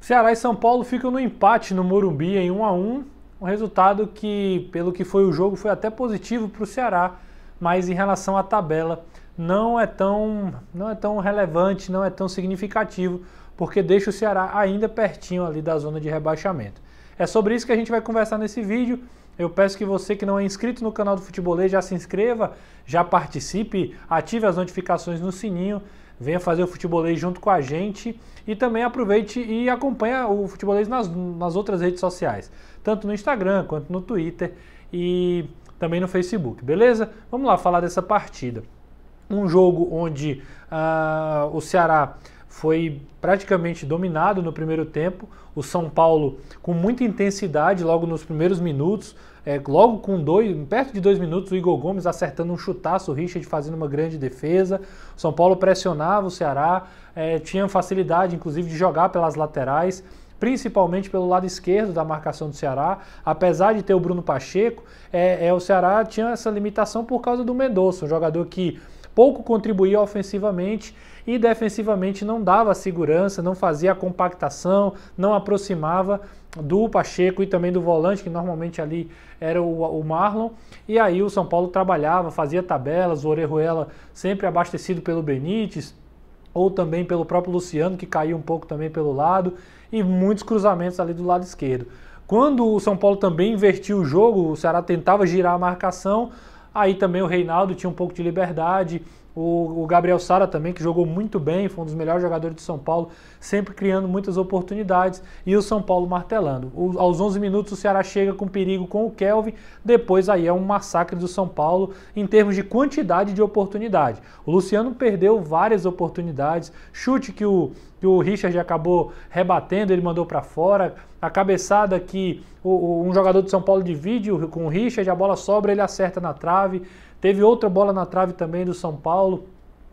Ceará e São Paulo ficam no empate no Morumbi em 1 a 1 um resultado que, pelo que foi o jogo, foi até positivo para o Ceará, mas em relação à tabela não é tão não é tão relevante, não é tão significativo, porque deixa o Ceará ainda pertinho ali da zona de rebaixamento. É sobre isso que a gente vai conversar nesse vídeo. Eu peço que você que não é inscrito no canal do Futebolê já se inscreva, já participe, ative as notificações no sininho venha fazer o futebolês junto com a gente e também aproveite e acompanha o futebolês nas, nas outras redes sociais, tanto no Instagram quanto no Twitter e também no Facebook, beleza? Vamos lá falar dessa partida. Um jogo onde uh, o Ceará foi praticamente dominado no primeiro tempo. O São Paulo com muita intensidade logo nos primeiros minutos, é, logo com dois, perto de dois minutos, o Igor Gomes acertando um chutaço, o Richard fazendo uma grande defesa. O São Paulo pressionava o Ceará, é, tinha facilidade inclusive de jogar pelas laterais principalmente pelo lado esquerdo da marcação do Ceará. Apesar de ter o Bruno Pacheco, é, é o Ceará tinha essa limitação por causa do Mendonça, um jogador que pouco contribuía ofensivamente e defensivamente não dava segurança, não fazia compactação, não aproximava do Pacheco e também do volante, que normalmente ali era o, o Marlon. E aí o São Paulo trabalhava, fazia tabelas, o Orejuela sempre abastecido pelo Benítez, ou também pelo próprio Luciano, que caiu um pouco também pelo lado, e muitos cruzamentos ali do lado esquerdo. Quando o São Paulo também invertiu o jogo, o Ceará tentava girar a marcação, Aí também o Reinaldo tinha um pouco de liberdade, o, o Gabriel Sara também, que jogou muito bem, foi um dos melhores jogadores de São Paulo, sempre criando muitas oportunidades e o São Paulo martelando. O, aos 11 minutos o Ceará chega com perigo com o Kelvin, depois aí é um massacre do São Paulo em termos de quantidade de oportunidade. O Luciano perdeu várias oportunidades, chute que o, que o Richard acabou rebatendo, ele mandou para fora, a cabeçada que o, o, um jogador de São Paulo divide com o Richard, a bola sobra, ele acerta na trave. Teve outra bola na trave também do São Paulo,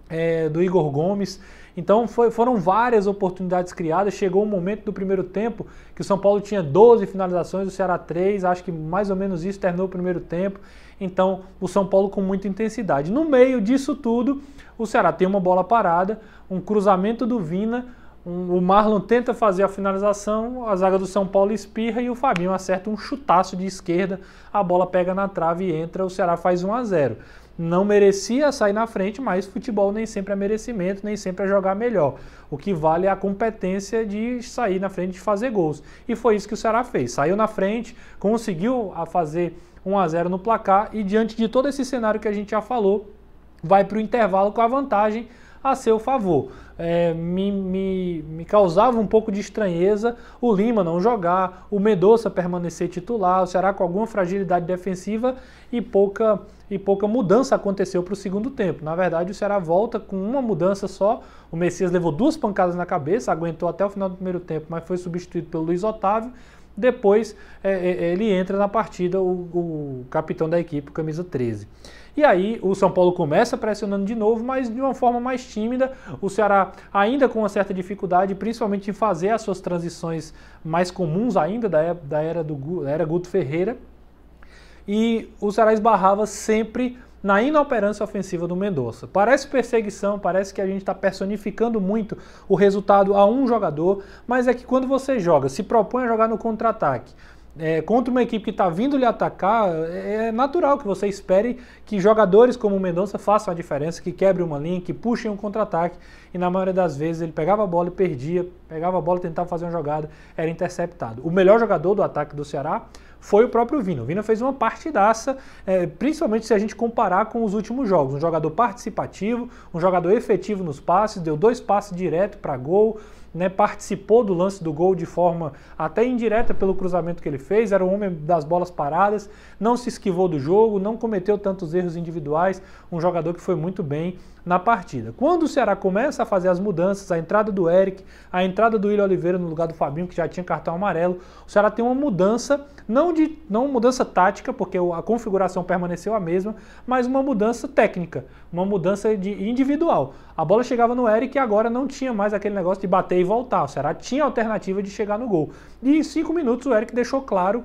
é, do Igor Gomes. Então foi, foram várias oportunidades criadas. Chegou o um momento do primeiro tempo que o São Paulo tinha 12 finalizações, o Ceará 3. Acho que mais ou menos isso terminou o primeiro tempo. Então o São Paulo com muita intensidade. No meio disso tudo, o Ceará tem uma bola parada, um cruzamento do Vina um, o Marlon tenta fazer a finalização, a zaga do São Paulo espirra e o Fabinho acerta um chutaço de esquerda, a bola pega na trave e entra, o Ceará faz 1 a 0. Não merecia sair na frente, mas futebol nem sempre é merecimento, nem sempre é jogar melhor. O que vale é a competência de sair na frente de fazer gols. E foi isso que o Ceará fez. Saiu na frente, conseguiu a fazer 1 a 0 no placar e diante de todo esse cenário que a gente já falou, vai para o intervalo com a vantagem a seu favor. É, me, me, me, causava um pouco de estranheza o Lima não jogar, o Medoça permanecer titular, o Ceará com alguma fragilidade defensiva e pouca, e pouca mudança aconteceu para o segundo tempo. Na verdade, o Ceará volta com uma mudança só. O Messias levou duas pancadas na cabeça, aguentou até o final do primeiro tempo, mas foi substituído pelo Luiz Otávio. Depois é, é, ele entra na partida, o, o capitão da equipe, camisa 13. E aí o São Paulo começa pressionando de novo, mas de uma forma mais tímida. O Ceará ainda com uma certa dificuldade, principalmente em fazer as suas transições mais comuns ainda da, da era do da era Guto Ferreira. E o Ceará esbarrava sempre na inoperância ofensiva do Mendonça. Parece perseguição, parece que a gente está personificando muito o resultado a um jogador, mas é que quando você joga, se propõe a jogar no contra-ataque, é, contra uma equipe que está vindo lhe atacar, é, é natural que você espere que jogadores como o Mendonça façam a diferença, que quebrem uma linha, que puxem um contra-ataque. E na maioria das vezes ele pegava a bola e perdia, pegava a bola, tentava fazer uma jogada, era interceptado. O melhor jogador do ataque do Ceará foi o próprio Vina. O Vina fez uma partidaça, é, principalmente se a gente comparar com os últimos jogos. Um jogador participativo, um jogador efetivo nos passes, deu dois passes direto para gol né, participou do lance do gol de forma até indireta pelo cruzamento que ele fez, era o homem das bolas paradas, não se esquivou do jogo, não cometeu tantos erros individuais, um jogador que foi muito bem na partida. Quando o Ceará começa a fazer as mudanças, a entrada do Eric, a entrada do William Oliveira no lugar do Fabinho, que já tinha cartão amarelo, o Ceará tem uma mudança, não de não mudança tática, porque a configuração permaneceu a mesma, mas uma mudança técnica, uma mudança de individual a bola chegava no Eric e agora não tinha mais aquele negócio de bater e voltar. O Ceará tinha alternativa de chegar no gol. E em cinco minutos o Eric deixou claro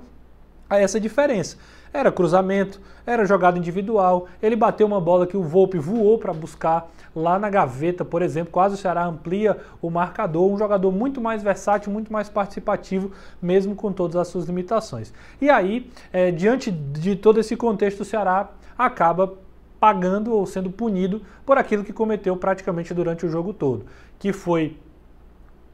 essa diferença. Era cruzamento, era jogada individual, ele bateu uma bola que o Volpe voou para buscar lá na gaveta, por exemplo, quase o Ceará amplia o marcador, um jogador muito mais versátil, muito mais participativo, mesmo com todas as suas limitações. E aí, é, diante de todo esse contexto, o Ceará acaba pagando ou sendo punido por aquilo que cometeu praticamente durante o jogo todo, que foi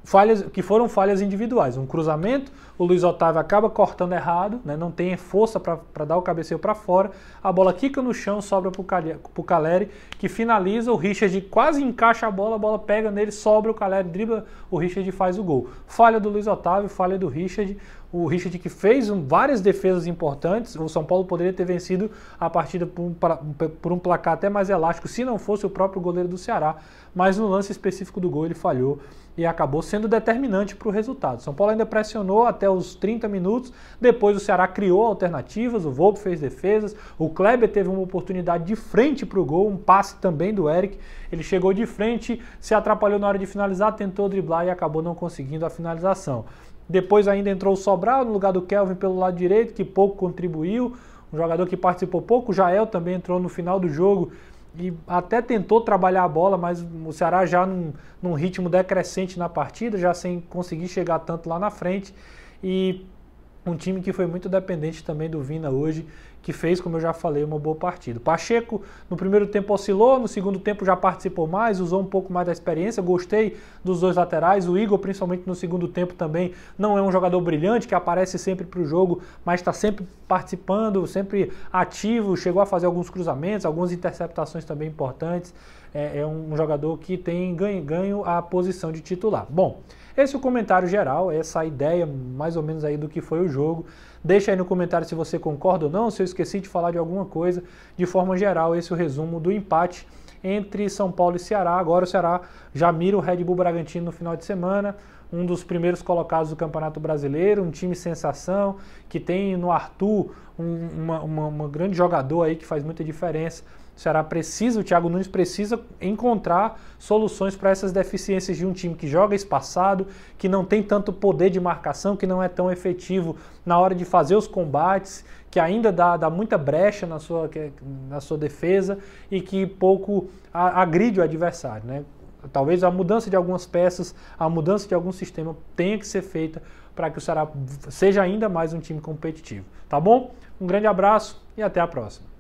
falhas que foram falhas individuais. Um cruzamento, o Luiz Otávio acaba cortando errado, né, não tem força para dar o cabeceio para fora, a bola quica no chão, sobra para o Caleri, que finaliza, o Richard quase encaixa a bola, a bola pega nele, sobra o Caleri, dribla, o Richard faz o gol. Falha do Luiz Otávio, falha do Richard, o Richard que fez várias defesas importantes, o São Paulo poderia ter vencido a partida por um, por um placar até mais elástico, se não fosse o próprio goleiro do Ceará. Mas no lance específico do gol ele falhou e acabou sendo determinante para o resultado. São Paulo ainda pressionou até os 30 minutos, depois o Ceará criou alternativas, o Volpe fez defesas, o Kleber teve uma oportunidade de frente para o gol, um passe também do Eric, ele chegou de frente, se atrapalhou na hora de finalizar, tentou driblar e acabou não conseguindo a finalização. Depois ainda entrou o Sobral no lugar do Kelvin pelo lado direito, que pouco contribuiu. Um jogador que participou pouco. O Jael também entrou no final do jogo e até tentou trabalhar a bola, mas o Ceará já num, num ritmo decrescente na partida, já sem conseguir chegar tanto lá na frente. E um time que foi muito dependente também do Vina hoje que fez, como eu já falei, uma boa partida. Pacheco no primeiro tempo oscilou, no segundo tempo já participou mais, usou um pouco mais da experiência. Gostei dos dois laterais. O Igor, principalmente no segundo tempo, também não é um jogador brilhante que aparece sempre para o jogo, mas está sempre participando, sempre ativo. Chegou a fazer alguns cruzamentos, algumas interceptações também importantes. É, é um jogador que tem ganho, ganho a posição de titular. Bom. Esse é o comentário geral, essa ideia mais ou menos aí do que foi o jogo. Deixa aí no comentário se você concorda ou não, se eu esqueci de falar de alguma coisa. De forma geral, esse é o resumo do empate entre São Paulo e Ceará. Agora o Ceará já mira o Red Bull Bragantino no final de semana, um dos primeiros colocados do Campeonato Brasileiro, um time sensação, que tem no Arthur um uma, uma, uma grande jogador aí que faz muita diferença o Ceará precisa, o Thiago Nunes precisa encontrar soluções para essas deficiências de um time que joga espaçado, que não tem tanto poder de marcação, que não é tão efetivo na hora de fazer os combates, que ainda dá, dá muita brecha na sua, na sua defesa e que pouco agride o adversário. Né? Talvez a mudança de algumas peças, a mudança de algum sistema tenha que ser feita para que o Ceará seja ainda mais um time competitivo. Tá bom? Um grande abraço e até a próxima.